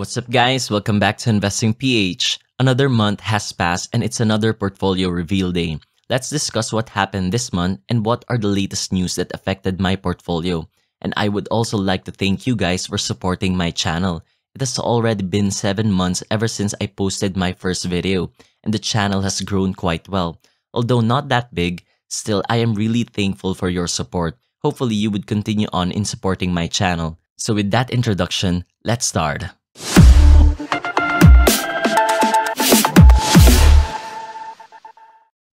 What's up guys? Welcome back to Investing PH. Another month has passed and it's another portfolio reveal day. Let's discuss what happened this month and what are the latest news that affected my portfolio. And I would also like to thank you guys for supporting my channel. It has already been 7 months ever since I posted my first video and the channel has grown quite well. Although not that big, still I am really thankful for your support. Hopefully you would continue on in supporting my channel. So with that introduction, let's start.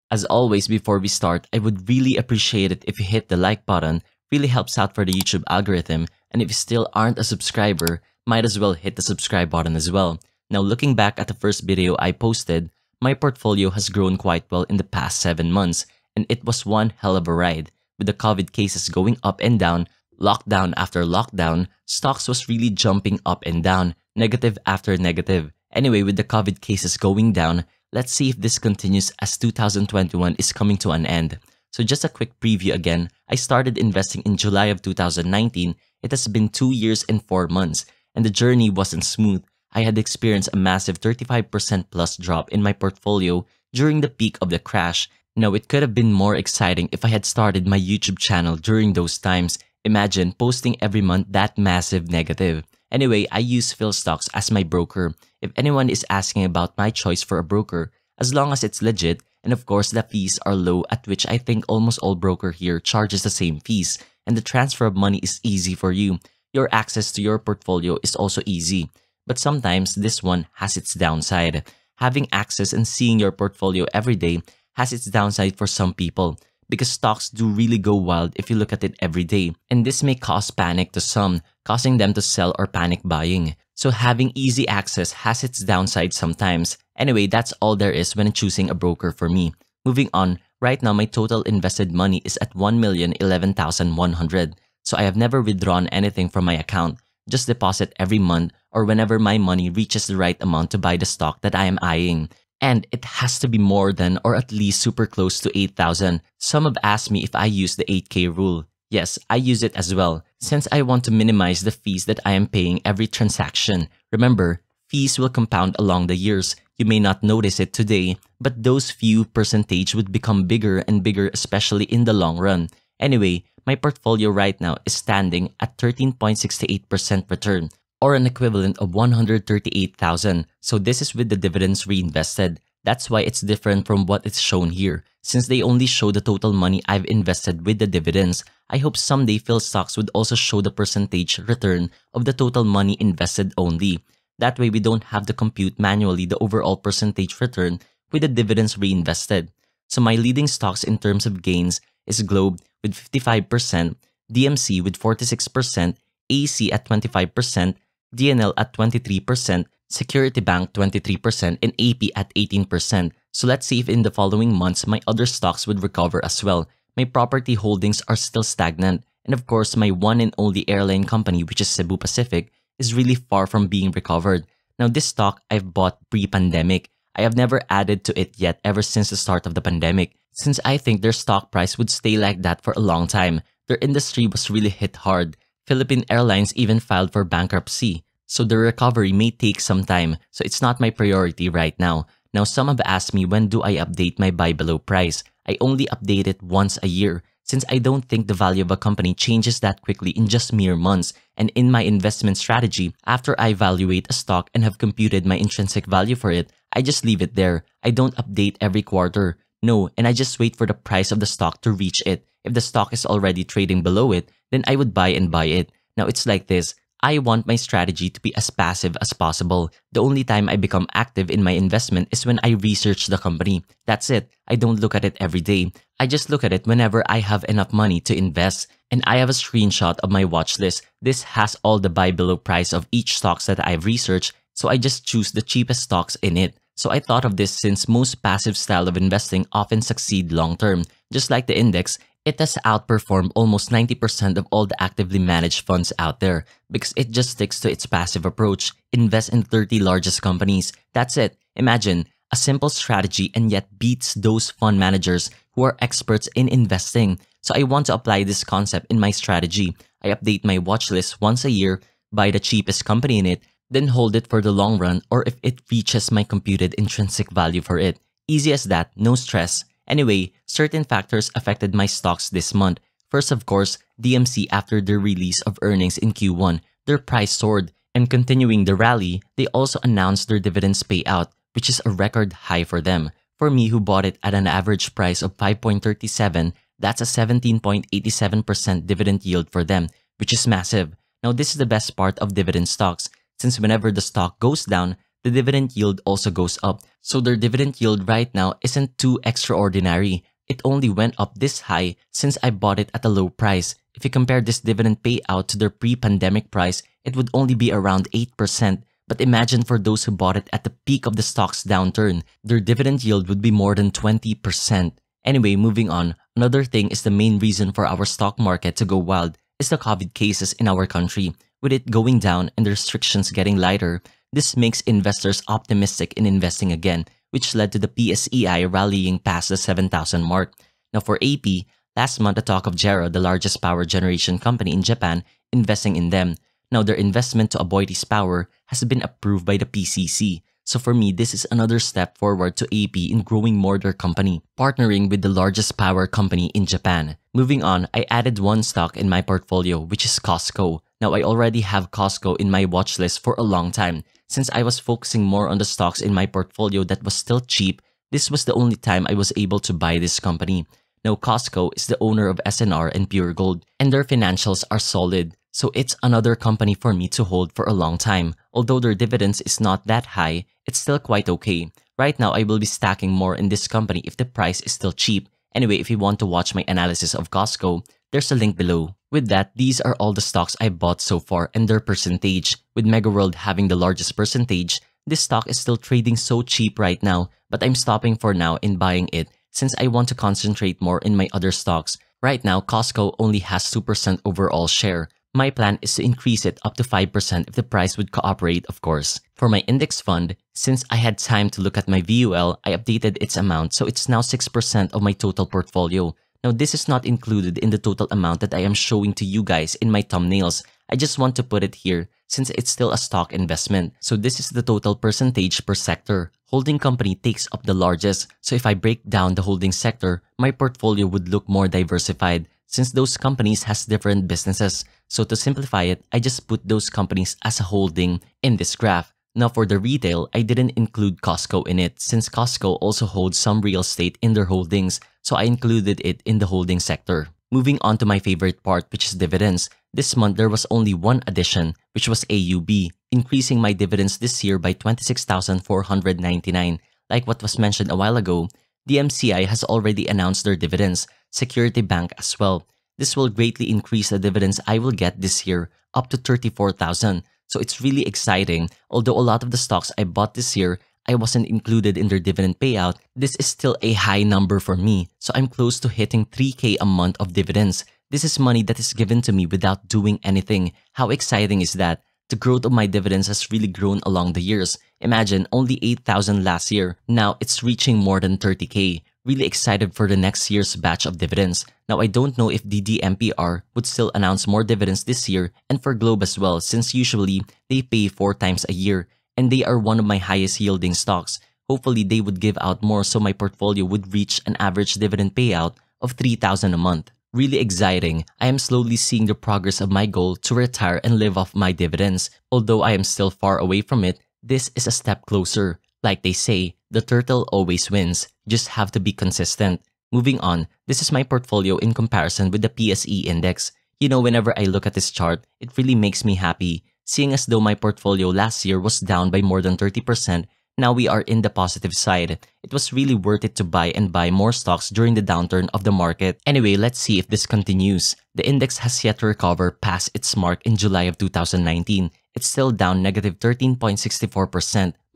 As always, before we start, I would really appreciate it if you hit the like button, really helps out for the YouTube algorithm, and if you still aren't a subscriber, might as well hit the subscribe button as well. Now looking back at the first video I posted, my portfolio has grown quite well in the past 7 months, and it was one hell of a ride. With the COVID cases going up and down, lockdown after lockdown, stocks was really jumping up and down, negative after negative. Anyway, with the COVID cases going down, Let's see if this continues as 2021 is coming to an end. So just a quick preview again, I started investing in July of 2019. It has been 2 years and 4 months, and the journey wasn't smooth. I had experienced a massive 35% plus drop in my portfolio during the peak of the crash. Now, it could have been more exciting if I had started my YouTube channel during those times. Imagine posting every month that massive negative. Anyway, I use PhilStocks as my broker. If anyone is asking about my choice for a broker, as long as it's legit, and of course the fees are low at which I think almost all broker here charges the same fees, and the transfer of money is easy for you. Your access to your portfolio is also easy. But sometimes this one has its downside. Having access and seeing your portfolio every day has its downside for some people because stocks do really go wild if you look at it every day. And this may cause panic to some, causing them to sell or panic buying. So having easy access has its downsides sometimes. Anyway, that's all there is when choosing a broker for me. Moving on, right now my total invested money is at 1,011,100. So I have never withdrawn anything from my account. Just deposit every month or whenever my money reaches the right amount to buy the stock that I am eyeing. And it has to be more than or at least super close to 8,000. Some have asked me if I use the 8K rule. Yes, I use it as well, since I want to minimize the fees that I am paying every transaction. Remember, fees will compound along the years. You may not notice it today, but those few percentage would become bigger and bigger, especially in the long run. Anyway, my portfolio right now is standing at 13.68% return, or an equivalent of 138,000. So this is with the dividends reinvested. That's why it's different from what is shown here. Since they only show the total money I've invested with the dividends, I hope someday PhilStocks would also show the percentage return of the total money invested only. That way we don't have to compute manually the overall percentage return with the dividends reinvested. So my leading stocks in terms of gains is Globe with 55%, DMC with 46%, AC at 25%, DNL at 23%, Security Bank 23%, and AP at 18%. So let's see if in the following months my other stocks would recover as well. My property holdings are still stagnant, and of course my one and only airline company which is Cebu Pacific is really far from being recovered. Now this stock I've bought pre-pandemic. I have never added to it yet ever since the start of the pandemic since I think their stock price would stay like that for a long time. Their industry was really hit hard. Philippine Airlines even filed for bankruptcy. So the recovery may take some time, so it's not my priority right now. Now some have asked me when do I update my buy below price. I only update it once a year since I don't think the value of a company changes that quickly in just mere months. And in my investment strategy, after I evaluate a stock and have computed my intrinsic value for it, I just leave it there. I don't update every quarter. No, and I just wait for the price of the stock to reach it. If the stock is already trading below it, then I would buy and buy it. Now it's like this. I want my strategy to be as passive as possible. The only time I become active in my investment is when I research the company. That's it. I don't look at it every day. I just look at it whenever I have enough money to invest. And I have a screenshot of my watch list. This has all the buy below price of each stocks that I've researched, so I just choose the cheapest stocks in it. So I thought of this since most passive style of investing often succeed long term. Just like the index, it has outperformed almost 90% of all the actively managed funds out there because it just sticks to its passive approach. Invest in 30 largest companies. That's it. Imagine a simple strategy and yet beats those fund managers who are experts in investing. So I want to apply this concept in my strategy. I update my watch list once a year, buy the cheapest company in it, then hold it for the long run or if it reaches my computed intrinsic value for it. Easy as that, no stress. Anyway, certain factors affected my stocks this month. First, of course, DMC after the release of earnings in Q1, their price soared, and continuing the rally, they also announced their dividends payout, which is a record high for them. For me who bought it at an average price of 5.37, that's a 17.87% dividend yield for them, which is massive. Now, this is the best part of dividend stocks, since whenever the stock goes down, the dividend yield also goes up. So their dividend yield right now isn't too extraordinary. It only went up this high since I bought it at a low price. If you compare this dividend payout to their pre-pandemic price, it would only be around 8%. But imagine for those who bought it at the peak of the stock's downturn, their dividend yield would be more than 20%. Anyway, moving on, another thing is the main reason for our stock market to go wild is the COVID cases in our country. With it going down and the restrictions getting lighter, this makes investors optimistic in investing again which led to the PSEI rallying past the 7,000 mark. Now, for AP, last month, a talk of JERA, the largest power generation company in Japan, investing in them. Now, their investment to Aboitiz Power has been approved by the PCC. So for me, this is another step forward to AP in growing more their company, partnering with the largest power company in Japan. Moving on, I added one stock in my portfolio, which is Costco. Now, I already have Costco in my watch list for a long time. Since I was focusing more on the stocks in my portfolio that was still cheap, this was the only time I was able to buy this company. Now, Costco is the owner of SNR and Pure Gold, and their financials are solid, so it's another company for me to hold for a long time. Although their dividends is not that high, it's still quite okay. Right now, I will be stacking more in this company if the price is still cheap. Anyway, if you want to watch my analysis of Costco, there's a link below. With that, these are all the stocks I bought so far and their percentage. With MegaWorld having the largest percentage, this stock is still trading so cheap right now, but I'm stopping for now in buying it since I want to concentrate more in my other stocks. Right now, Costco only has 2% overall share. My plan is to increase it up to 5% if the price would cooperate, of course. For my index fund, since I had time to look at my VUL, I updated its amount so it's now 6% of my total portfolio. Now this is not included in the total amount that I am showing to you guys in my thumbnails. I just want to put it here since it's still a stock investment. So this is the total percentage per sector. Holding company takes up the largest. So if I break down the holding sector, my portfolio would look more diversified since those companies has different businesses. So to simplify it, I just put those companies as a holding in this graph. Now for the retail, I didn't include Costco in it since Costco also holds some real estate in their holdings, so I included it in the holding sector. Moving on to my favorite part which is dividends, this month there was only one addition which was AUB, increasing my dividends this year by 26,499. Like what was mentioned a while ago, DMCI has already announced their dividends, Security Bank as well. This will greatly increase the dividends I will get this year up to 34,000 so it's really exciting. Although a lot of the stocks I bought this year, I wasn't included in their dividend payout, this is still a high number for me. So I'm close to hitting 3k a month of dividends. This is money that is given to me without doing anything. How exciting is that? The growth of my dividends has really grown along the years. Imagine only 8,000 last year. Now it's reaching more than 30k. Really excited for the next year's batch of dividends. Now I don't know if DDMPR would still announce more dividends this year and for Globe as well since usually they pay 4 times a year and they are one of my highest yielding stocks. Hopefully they would give out more so my portfolio would reach an average dividend payout of 3000 a month. Really exciting, I am slowly seeing the progress of my goal to retire and live off my dividends. Although I am still far away from it, this is a step closer. Like they say, the turtle always wins, just have to be consistent. Moving on, this is my portfolio in comparison with the PSE index. You know, whenever I look at this chart, it really makes me happy, seeing as though my portfolio last year was down by more than 30%, now we are in the positive side. It was really worth it to buy and buy more stocks during the downturn of the market. Anyway, let's see if this continues. The index has yet to recover past its mark in July of 2019 it's still down negative 13.64%.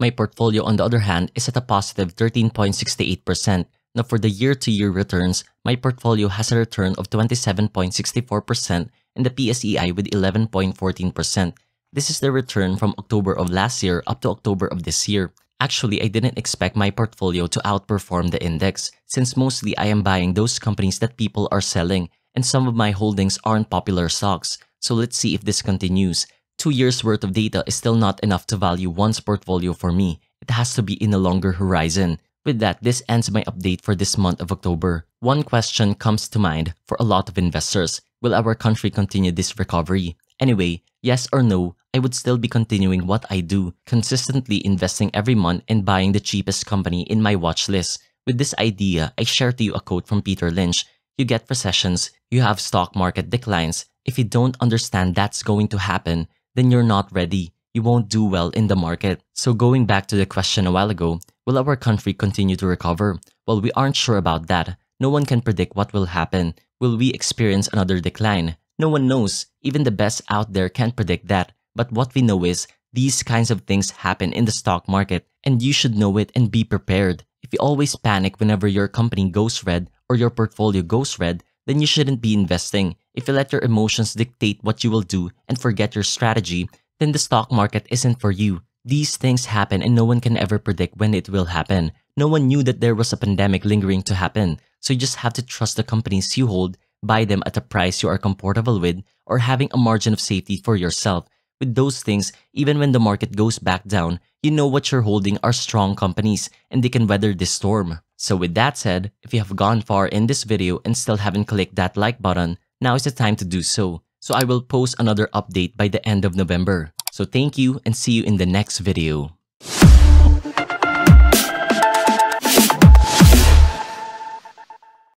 My portfolio, on the other hand, is at a positive 13.68%. Now, for the year-to-year -year returns, my portfolio has a return of 27.64% and the PSEI with 11.14%. This is the return from October of last year up to October of this year. Actually, I didn't expect my portfolio to outperform the index since mostly I am buying those companies that people are selling and some of my holdings aren't popular stocks. So let's see if this continues two years worth of data is still not enough to value one's portfolio for me. It has to be in a longer horizon. With that, this ends my update for this month of October. One question comes to mind for a lot of investors. Will our country continue this recovery? Anyway, yes or no, I would still be continuing what I do, consistently investing every month and buying the cheapest company in my watch list. With this idea, I share to you a quote from Peter Lynch. You get recessions, you have stock market declines. If you don't understand that's going to happen, then you're not ready. You won't do well in the market. So, going back to the question a while ago, will our country continue to recover? Well, we aren't sure about that. No one can predict what will happen. Will we experience another decline? No one knows. Even the best out there can't predict that. But what we know is these kinds of things happen in the stock market, and you should know it and be prepared. If you always panic whenever your company goes red or your portfolio goes red, then you shouldn't be investing. If you let your emotions dictate what you will do and forget your strategy, then the stock market isn't for you. These things happen and no one can ever predict when it will happen. No one knew that there was a pandemic lingering to happen, so you just have to trust the companies you hold, buy them at a price you are comfortable with, or having a margin of safety for yourself. With those things, even when the market goes back down, you know what you're holding are strong companies and they can weather this storm. So with that said, if you have gone far in this video and still haven't clicked that like button, now is the time to do so. So I will post another update by the end of November. So thank you and see you in the next video.